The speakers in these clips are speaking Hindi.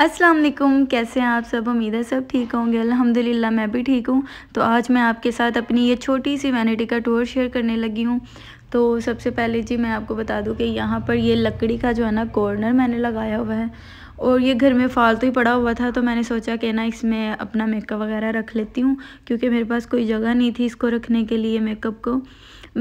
अस्सलाम वालेकुम कैसे हैं आप सब उम्मीद है सब ठीक होंगे अल्हम्दुलिल्लाह मैं भी ठीक हूँ तो आज मैं आपके साथ अपनी ये छोटी सी वैनिटी का टूर शेयर करने लगी हूँ तो सबसे पहले जी मैं आपको बता दूँ कि यहाँ पर ये लकड़ी का जो है ना कॉर्नर मैंने लगाया हुआ है और ये घर में फालतू ही पड़ा हुआ था तो मैंने सोचा कि ना इसमें अपना मेकअप वगैरह रख लेती हूँ क्योंकि मेरे पास कोई जगह नहीं थी इसको रखने के लिए मेकअप को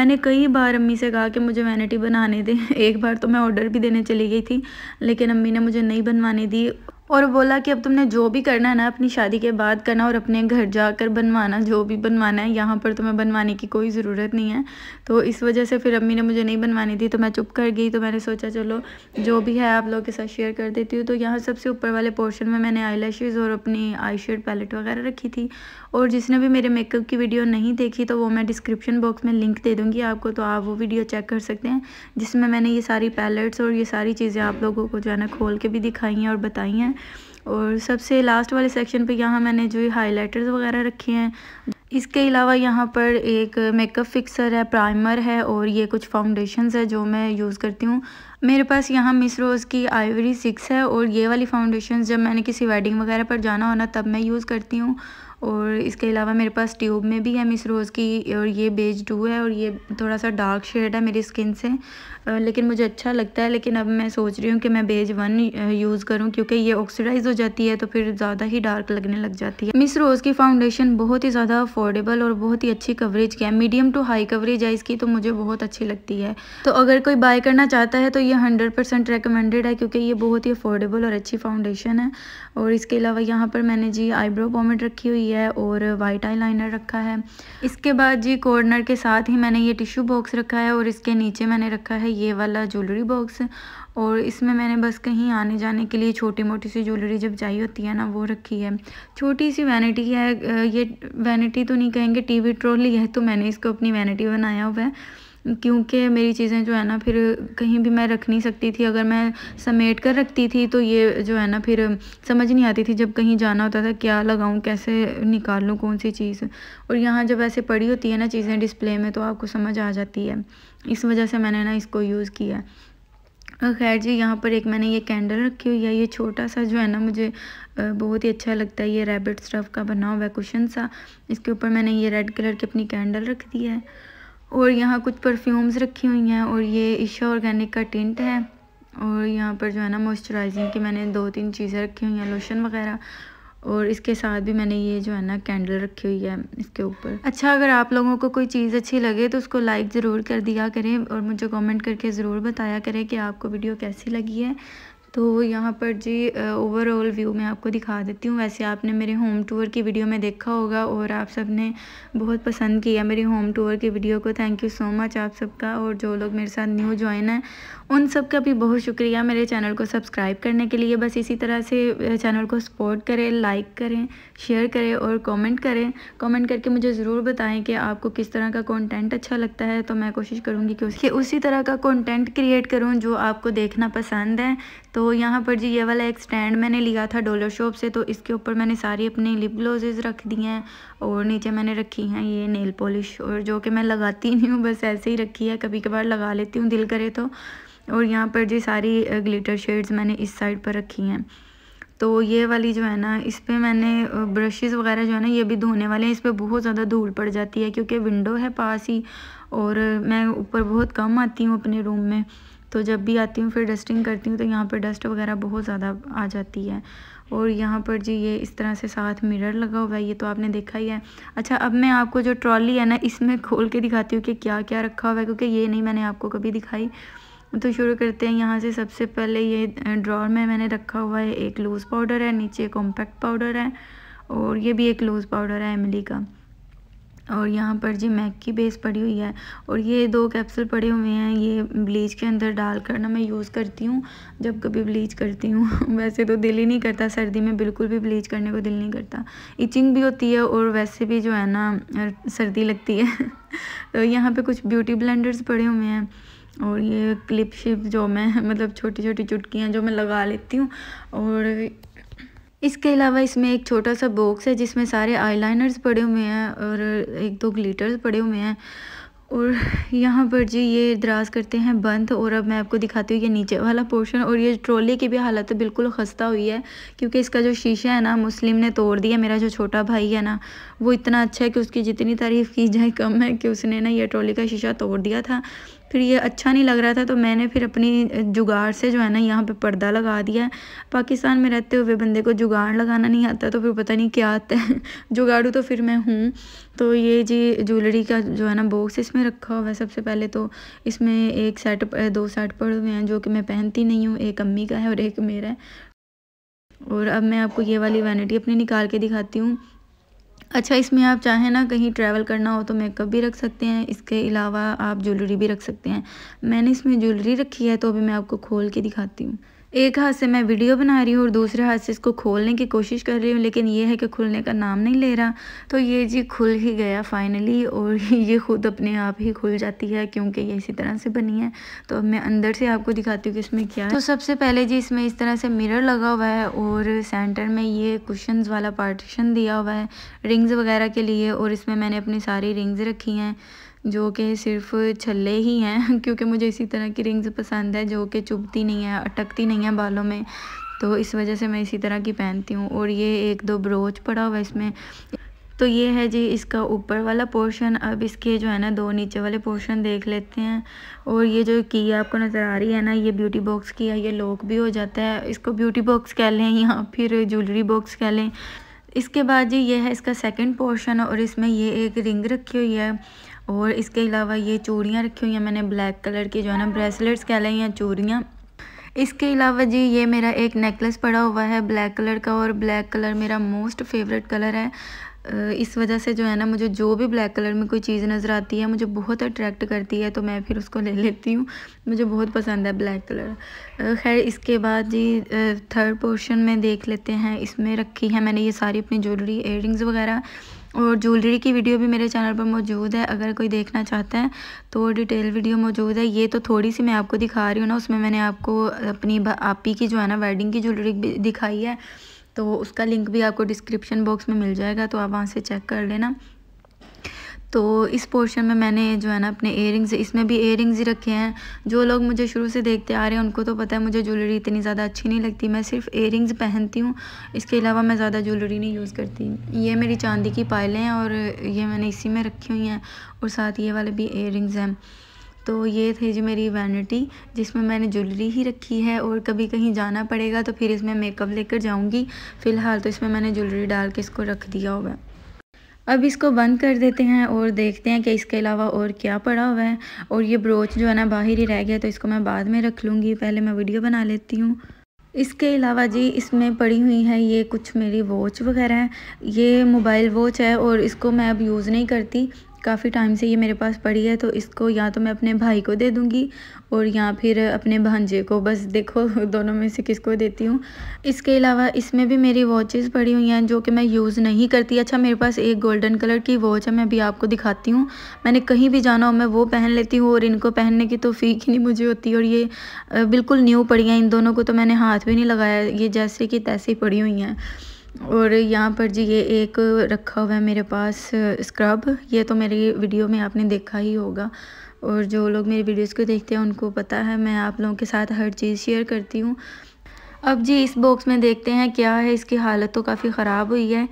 मैंने कई बार अम्मी से कहा कि मुझे वैनिटी बनाने दें एक बार तो मैं ऑर्डर भी देने चली गई थी लेकिन अम्मी ने मुझे नहीं बनवाने दी और बोला कि अब तुमने जो भी करना है ना अपनी शादी के बाद करना और अपने घर जाकर बनवाना जो भी बनवाना है यहाँ पर तुम्हें बनवाने की कोई ज़रूरत नहीं है तो इस वजह से फिर अम्मी ने मुझे नहीं बनवानी थी तो मैं चुप कर गई तो मैंने सोचा चलो जो भी है आप लोगों के साथ शेयर कर देती हूँ तो यहाँ सबसे ऊपर वाले पोर्शन में मैंने आई और अपनी आई शेड पैलेट वगैरह रखी थी और जिसने भी मेरे मेकअप की वीडियो नहीं देखी तो वो मैं डिस्क्रिप्शन बॉक्स में लिंक दे दूँगी आपको तो आप वो वीडियो चेक कर सकते हैं जिसमें मैंने ये सारी पैलेट्स और ये सारी चीज़ें आप लोगों को जो है ना खोल के भी दिखाई हैं और बताई हैं और सबसे लास्ट वाले सेक्शन पे यहाँ मैंने जो ये हाइलाइटर्स वगैरह रखे हैं इसके अलावा यहाँ पर एक मेकअप फिक्सर है प्राइमर है और ये कुछ फाउंडेशंस है जो मैं यूज़ करती हूँ मेरे पास यहाँ मिस रोज़ की आइवरी सिक्स है और ये वाली फाउंडेशन जब मैंने किसी वेडिंग वगैरह पर जाना होना तब मैं यूज़ करती हूँ और इसके अलावा मेरे पास ट्यूब में भी है मिस रोज़ की और ये बेज डू है और ये थोड़ा सा डार्क शेड है मेरी स्किन से लेकिन मुझे अच्छा लगता है लेकिन अब मैं सोच रही हूँ कि मैं बेज वन यूज़ करूँ क्योंकि ये ऑक्सीडाइज हो जाती है तो फिर ज़्यादा ही डार्क लगने लग जाती है मिस रोज़ की फाउंडेशन बहुत ही ज़्यादा अफोर्डेबल और बहुत ही अच्छी कवरेज की है मीडियम टू हाई कवरेज है इसकी तो मुझे बहुत अच्छी लगती है तो अगर कोई बाय करना चाहता है तो ये हंड्रेड परसेंट रिकमेंडेड है क्योंकि ये बहुत ही अफोर्डेबल और अच्छी फाउंडेशन है और इसके अलावा यहाँ पर मैंने जी आईब्रो पॉमेट रखी हुई है और वाइट आई लाइनर रखा है इसके बाद जी कॉर्नर के साथ ही मैंने ये टिश्यू बॉक्स रखा है और इसके नीचे मैंने रखा है ये वाला ज्वेलरी बॉक्स और इसमें मैंने बस कहीं आने जाने के लिए छोटी मोटी सी ज्वेलरी जब चाहिए होती है ना वो रखी है छोटी सी वैनिटी है ये वैनिटी तो नहीं कहेंगे टीवी ट्रॉली है तो मैंने इसको अपनी वैनिटी बनाया हुआ है क्योंकि मेरी चीज़ें जो है ना फिर कहीं भी मैं रख नहीं सकती थी अगर मैं समेट कर रखती थी तो ये जो है ना फिर समझ नहीं आती थी जब कहीं जाना होता था क्या लगाऊँ कैसे निकालूँ कौन सी चीज़ और यहाँ जब ऐसे पड़ी होती है ना चीज़ें डिस्प्ले में तो आपको समझ आ जाती है इस वजह से मैंने ना इसको यूज़ किया खैर जी यहाँ पर एक मैंने ये कैंडल रखी हुई है ये छोटा सा जो है ना मुझे बहुत ही अच्छा लगता है ये रैबिट स्टफ़ का बना हुआ है कुशन सा इसके ऊपर मैंने ये रेड कलर की अपनी कैंडल रख दी है और यहाँ कुछ परफ्यूम्स रखी हुई हैं और ये ईशा ऑर्गेनिक का टिंट है और यहाँ पर जो है ना मॉइस्चराइजिंग की मैंने दो तीन चीज़ें रखी हुई हैं लोशन वगैरह और इसके साथ भी मैंने ये जो है ना कैंडल रखी हुई है इसके ऊपर अच्छा अगर आप लोगों को कोई चीज़ अच्छी लगे तो उसको लाइक ज़रूर कर दिया करें और मुझे कमेंट करके ज़रूर बताया करें कि आपको वीडियो कैसी लगी है तो यहाँ पर जी ओवरऑल व्यू मैं आपको दिखा देती हूँ वैसे आपने मेरे होम टूर की वीडियो में देखा होगा और आप सब ने बहुत पसंद किया मेरी होम टूर की वीडियो को थैंक यू सो मच आप सबका और जो लोग मेरे साथ न्यू ज्वाइन हैं उन सब का भी बहुत शुक्रिया मेरे चैनल को सब्सक्राइब करने के लिए बस इसी तरह से चैनल को सपोर्ट करें लाइक करें शेयर करें और कॉमेंट करें कॉमेंट करके मुझे ज़रूर बताएँ कि आपको किस तरह का कॉन्टेंट अच्छा लगता है तो मैं कोशिश करूँगी कि उसी तरह का कॉन्टेंट क्रिएट करूँ जो आपको देखना पसंद है तो यहाँ पर जी ये वाला एक स्टैंड मैंने लिया था डोलो शॉप से तो इसके ऊपर मैंने सारी अपनी लिप ग्लोजेज़ रख दी हैं और नीचे मैंने रखी हैं ये नेल पॉलिश और जो कि मैं लगाती नहीं हूँ बस ऐसे ही रखी है कभी कभार लगा लेती हूँ दिल करे तो और यहाँ पर जी सारी ग्लिटर शेड्स मैंने इस साइड पर रखी हैं तो ये वाली जो है ना इस पर मैंने ब्रशेज़ वगैरह जो है ना ये भी धोने वाले हैं इस पर बहुत ज़्यादा धूल पड़ जाती है क्योंकि विंडो है पास ही और मैं ऊपर बहुत कम आती हूँ अपने रूम में तो जब भी आती हूँ फिर डस्टिंग करती हूँ तो यहाँ पर डस्ट वगैरह बहुत ज़्यादा आ जाती है और यहाँ पर जी ये इस तरह से साथ मिरर लगा हुआ है ये तो आपने देखा ही है अच्छा अब मैं आपको जो ट्रॉली है ना इसमें खोल के दिखाती हूँ कि क्या क्या रखा हुआ है क्योंकि ये नहीं मैंने आपको कभी दिखाई तो शुरू करते हैं यहाँ से सबसे पहले ये ड्रॉर में मैंने रखा हुआ है एक लूज़ पाउडर है नीचे कॉम्पैक्ट पाउडर है और ये भी एक लूज़ पाउडर है एमली का और यहाँ पर जी मैक की बेस पड़ी हुई है और ये दो कैप्सूल पड़े हुए हैं ये ब्लीच के अंदर डालकर ना मैं यूज़ करती हूँ जब कभी ब्लीच करती हूँ वैसे तो दिल ही नहीं करता सर्दी में बिल्कुल भी ब्लीच करने को दिल नहीं करता इचिंग भी होती है और वैसे भी जो है ना सर्दी लगती है तो यहाँ पर कुछ ब्यूटी ब्लेंडर्स पड़े हुए हैं और ये क्लिप शिप जो मैं मतलब छोटी छोटी चुटकियाँ जो मैं लगा लेती हूँ और इसके अलावा इसमें एक छोटा सा बॉक्स है जिसमें सारे आईलाइनर्स पड़े हुए हैं और एक दो ग्लिटर्स पड़े हुए हैं और यहाँ पर जी ये दराज करते हैं बंद और अब मैं आपको दिखाती हूँ ये नीचे वाला पोर्शन और ये ट्रॉली की भी हालत बिल्कुल खस्ता हुई है क्योंकि इसका जो शीशा है ना मुस्लिम ने तोड़ दिया मेरा जो छोटा भाई है ना वो इतना अच्छा है कि उसकी जितनी तारीफ़ की जाए कम है कि उसने ना ये ट्रॉली का शीशा तोड़ दिया था फिर ये अच्छा नहीं लग रहा था तो मैंने फिर अपनी जुगाड़ से जो है ना यहाँ पे पर्दा लगा दिया है पाकिस्तान में रहते हुए बंदे को जुगाड़ लगाना नहीं आता तो फिर पता नहीं क्या आता है जुगाड़ू तो फिर मैं हूँ तो ये जी ज्वेलरी का जो है ना बॉक्स इसमें रखा हुआ है सबसे पहले तो इसमें एक सेट दो सेट पड़े हुए हैं जो कि मैं पहनती नहीं हूँ एक अम्मी का है और एक मेरा है और अब मैं आपको ये वाली वैनिटी अपनी निकाल के दिखाती हूँ अच्छा इसमें आप चाहें ना कहीं ट्रैवल करना हो तो मेकअप भी रख सकते हैं इसके अलावा आप ज्वेलरी भी रख सकते हैं मैंने इसमें ज्वेलरी रखी है तो अभी मैं आपको खोल के दिखाती हूँ एक हाथ से मैं वीडियो बना रही हूँ और दूसरे हाथ से इसको खोलने की कोशिश कर रही हूँ लेकिन ये है कि खुलने का नाम नहीं ले रहा तो ये जी खुल ही गया फाइनली और ये खुद अपने आप ही खुल जाती है क्योंकि ये इसी तरह से बनी है तो अब मैं अंदर से आपको दिखाती हूँ कि इसमें क्या है तो सबसे पहले जी इसमें इस तरह से मिरर लगा हुआ है और सेंटर में ये कुशन वाला पार्टीशन दिया हुआ है रिंग्स वगैरह के लिए और इसमें मैंने अपनी सारी रिंग्स रखी हैं जो कि सिर्फ छल्ले ही हैं क्योंकि मुझे इसी तरह की रिंग्स पसंद है जो कि चुभती नहीं है अटकती नहीं है बालों में तो इस वजह से मैं इसी तरह की पहनती हूँ और ये एक दो ब्रोच पड़ा हुआ इसमें तो ये है जी इसका ऊपर वाला पोर्शन अब इसके जो है ना दो नीचे वाले पोर्शन देख लेते हैं और ये जो की आपको नज़र आ रही है ना ये ब्यूटी बॉक्स की है ये लॉक भी हो जाता है इसको ब्यूटी बॉक्स कह लें या फिर ज्वेलरी बॉक्स कह लें इसके बाद जी ये है इसका सेकंड पोर्शन और इसमें ये एक रिंग रखी हुई है और इसके अलावा ये चूड़ियाँ रखी हुई हैं मैंने ब्लैक कलर की जो है ना ब्रेसलेट्स कह लें या चूड़ियाँ इसके अलावा जी ये मेरा एक नेकलेस पड़ा हुआ है ब्लैक कलर का और ब्लैक कलर मेरा मोस्ट फेवरेट कलर है इस वजह से जो है ना मुझे जो भी ब्लैक कलर में कोई चीज़ नज़र आती है मुझे बहुत अट्रैक्ट करती है तो मैं फिर उसको ले लेती हूँ मुझे बहुत पसंद है ब्लैक कलर खैर इसके बाद जी थर्ड पोर्शन में देख लेते हैं इसमें रखी है मैंने ये सारी अपनी ज्वेलरी एयरिंग्स वगैरह और ज्वेलरी की वीडियो भी मेरे चैनल पर मौजूद है अगर कोई देखना चाहता है तो डिटेल वीडियो मौजूद है ये तो थोड़ी सी मैं आपको दिखा रही हूँ ना उसमें मैंने आपको अपनी आपी की जो है ना वेडिंग की ज्वेलरी दिखाई है तो उसका लिंक भी आपको डिस्क्रिप्शन बॉक्स में मिल जाएगा तो आप वहाँ से चेक कर लेना तो इस पोर्शन में मैंने जो है ना अपने इयर इसमें भी इयर ही रखे हैं जो लोग मुझे शुरू से देखते आ रहे हैं उनको तो पता है मुझे ज्वेलरी इतनी ज़्यादा अच्छी नहीं लगती मैं सिर्फ एयरिंग्स पहनती हूँ इसके अलावा मैं ज़्यादा ज्वेलरी नहीं यूज़ करती ये मेरी चांदी की पायलें हैं और ये मैंने इसी में रखी हुई हैं और साथ ये वाले भी एयर हैं तो ये थे जी मेरी वैनिटी जिसमें मैंने ज्वेलरी ही रखी है और कभी कहीं जाना पड़ेगा तो फिर इसमें मेकअप लेकर जाऊँगी फ़िलहाल तो इसमें मैंने ज्वेलरी डाल के इसको रख दिया हुआ है अब इसको बंद कर देते हैं और देखते हैं कि इसके अलावा और क्या पड़ा हुआ है और ये ब्रोच जो है ना बाहर ही रह गया तो इसको मैं बाद में रख लूँगी पहले मैं वीडियो बना लेती हूँ इसके अलावा जी इसमें पड़ी हुई है ये कुछ मेरी वॉच वगैरह है ये मोबाइल वॉच है और इसको मैं अब यूज़ नहीं करती काफ़ी टाइम से ये मेरे पास पड़ी है तो इसको या तो मैं अपने भाई को दे दूँगी और या फिर अपने भांजे को बस देखो दोनों में से किसको देती हूँ इसके अलावा इसमें भी मेरी वॉचेस पड़ी हुई हैं जो कि मैं यूज़ नहीं करती अच्छा मेरे पास एक गोल्डन कलर की वॉच है मैं अभी आपको दिखाती हूँ मैंने कहीं भी जाना हो मैं वो पहन लेती हूँ और इनको पहनने की तो फीक ही नहीं मुझे होती और ये बिल्कुल न्यू पड़ी हैं इन दोनों को तो मैंने हाथ भी नहीं लगाया ये जैसे कि तैसे ही पड़ी हुई हैं और यहाँ पर जी ये एक रखा हुआ है मेरे पास स्क्रब ये तो मेरी वीडियो में आपने देखा ही होगा और जो लोग मेरी वीडियोस को देखते हैं उनको पता है मैं आप लोगों के साथ हर चीज़ शेयर करती हूँ अब जी इस बॉक्स में देखते हैं क्या है इसकी हालत तो काफ़ी ख़राब हुई है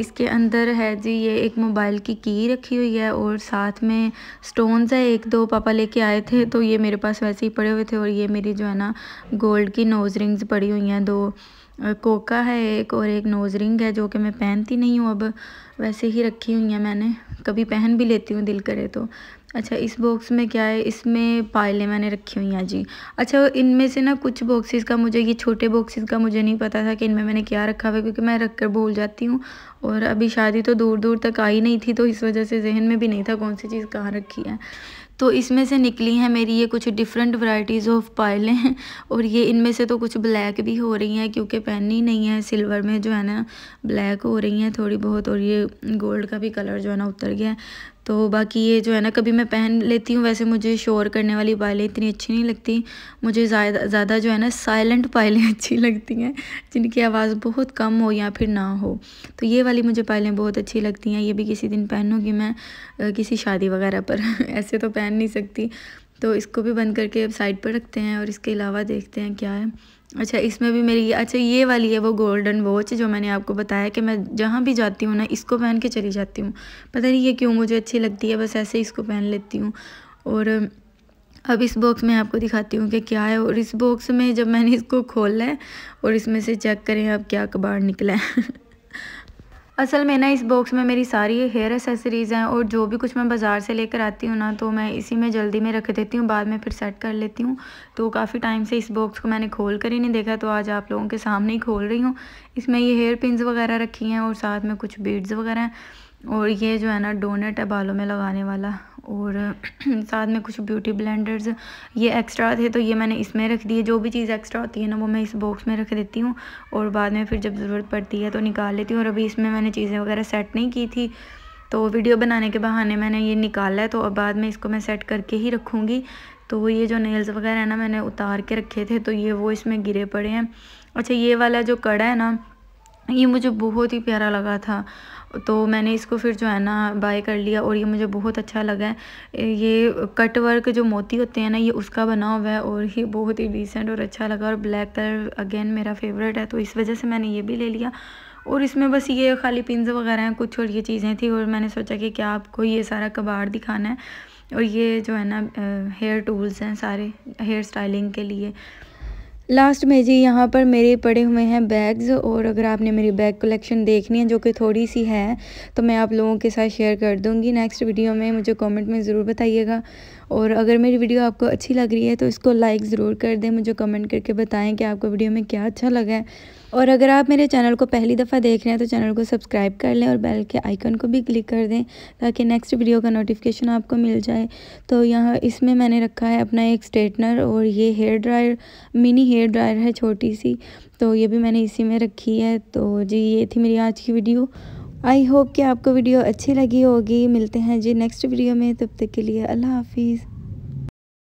इसके अंदर है जी ये एक मोबाइल की की रखी हुई है और साथ में स्टोन्स है एक दो पापा लेके आए थे तो ये मेरे पास वैसे ही पड़े हुए थे और ये मेरी जो है ना गोल्ड की नोज रिंग्स पड़ी हुई हैं दो कोका है एक और एक नोज़ रिंग है जो कि मैं पहनती नहीं हूँ अब वैसे ही रखी हुई हैं मैंने कभी पहन भी लेती हूँ दिल करे तो अच्छा इस बॉक्स में क्या है इसमें पायलें मैंने रखी हुई हैं जी अच्छा इनमें से ना कुछ बॉक्सेस का मुझे ये छोटे बॉक्सेस का मुझे नहीं पता था कि इनमें मैंने क्या रखा हुआ है क्योंकि मैं रख कर भूल जाती हूँ और अभी शादी तो दूर दूर तक आई नहीं थी तो इस वजह से जहन में भी नहीं था कौन सी चीज़ कहाँ रखी है तो इसमें से निकली हैं मेरी ये कुछ डिफरेंट वराइटीज़ ऑफ पायलें और ये इनमें से तो कुछ ब्लैक भी हो रही हैं क्योंकि पहननी नहीं है सिल्वर में जो है ना ब्लैक हो रही हैं थोड़ी बहुत और ये गोल्ड का भी कलर जो है ना उतर गया है तो बाकी ये जो है ना कभी मैं पहन लेती हूँ वैसे मुझे शोर करने वाली पायलें इतनी अच्छी नहीं लगती मुझे ज़्यादा ज़्यादा जो है ना साइलेंट पायलें अच्छी लगती हैं जिनकी आवाज़ बहुत कम हो या फिर ना हो तो ये वाली मुझे पायलें बहुत अच्छी लगती हैं ये भी किसी दिन पहनूँगी मैं किसी शादी वगैरह पर ऐसे तो पहन नहीं सकती तो इसको भी बंद करके अब साइड पर रखते हैं और इसके अलावा देखते हैं क्या है अच्छा इसमें भी मेरी अच्छा ये वाली है वो गोल्डन वॉच जो मैंने आपको बताया कि मैं जहाँ भी जाती हूँ ना इसको पहन के चली जाती हूँ पता नहीं ये क्यों मुझे अच्छी लगती है बस ऐसे इसको पहन लेती हूँ और अब इस बॉक्स में आपको दिखाती हूँ कि क्या है और इस बॉक्स में जब मैंने इसको खोला है और इसमें से चेक करें अब क्या कबाड़ निकला है असल में ना इस बॉक्स में मेरी सारी हेयर एसेसरीज़ हैं और जो भी कुछ मैं बाज़ार से लेकर आती हूँ ना तो मैं इसी में जल्दी में रख देती हूँ बाद में फिर सेट कर लेती हूँ तो काफ़ी टाइम से इस बॉक्स को मैंने खोल कर ही नहीं देखा तो आज आप लोगों के सामने ही खोल रही हूँ इसमें ये हेयर पिन वगैरह रखी हैं और साथ में कुछ बीड्स वगैरह हैं और ये जो है ना डोनेट है बालों में लगाने वाला और साथ में कुछ ब्यूटी ब्लेंडर्स ये एक्स्ट्रा थे तो ये मैंने इसमें रख दिए जो भी चीज़ एक्स्ट्रा होती है ना वो मैं इस बॉक्स में रख देती हूँ और बाद में फिर जब ज़रूरत पड़ती है तो निकाल लेती हूँ और अभी इसमें मैंने चीज़ें वगैरह सेट नहीं की थी तो वीडियो बनाने के बहाने मैंने ये निकाला है तो अब बाद में इसको मैं सेट करके ही रखूँगी तो ये जो नेल्स वगैरह है ना मैंने उतार के रखे थे तो ये वो इसमें गिरे पड़े हैं अच्छा ये वाला जो कड़ा है ना ये मुझे बहुत ही प्यारा लगा था तो मैंने इसको फिर जो है ना बाय कर लिया और ये मुझे बहुत अच्छा लगा है ये कट वर्क जो मोती होते हैं ना ये उसका बना हुआ है और ये बहुत ही डिसेंट और अच्छा लगा और ब्लैक कलर अगेन मेरा फेवरेट है तो इस वजह से मैंने ये भी ले लिया और इसमें बस ये खाली पिंज वगैरह हैं कुछ और ये चीज़ें थी और मैंने सोचा कि क्या आपको ये सारा कबाड़ दिखाना है और ये जो है ना हेयर टूल्स हैं सारे हेयर स्टाइलिंग के लिए लास्ट में जी यहाँ पर मेरे पड़े हुए हैं बैग्स और अगर आपने मेरी बैग कलेक्शन देखनी है जो कि थोड़ी सी है तो मैं आप लोगों के साथ शेयर कर दूँगी नेक्स्ट वीडियो में मुझे कमेंट में ज़रूर बताइएगा और अगर मेरी वीडियो आपको अच्छी लग रही है तो इसको लाइक ज़रूर कर दें मुझे कमेंट करके बताएं कि आपको वीडियो में क्या अच्छा लगा है और अगर आप मेरे चैनल को पहली दफ़ा देख रहे हैं तो चैनल को सब्सक्राइब कर लें और बेल के आइकन को भी क्लिक कर दें ताकि नेक्स्ट वीडियो का नोटिफिकेशन आपको मिल जाए तो यहाँ इसमें मैंने रखा है अपना एक स्ट्रेटनर और ये hair dryer mini hair dryer है छोटी सी तो ये भी मैंने इसी में रखी है तो जी ये थी मेरी आज की वीडियो आई होप कि आपको वीडियो अच्छी लगी होगी मिलते हैं जी नेक्स्ट वीडियो में तब तक के लिए अल्लाह हाफिज़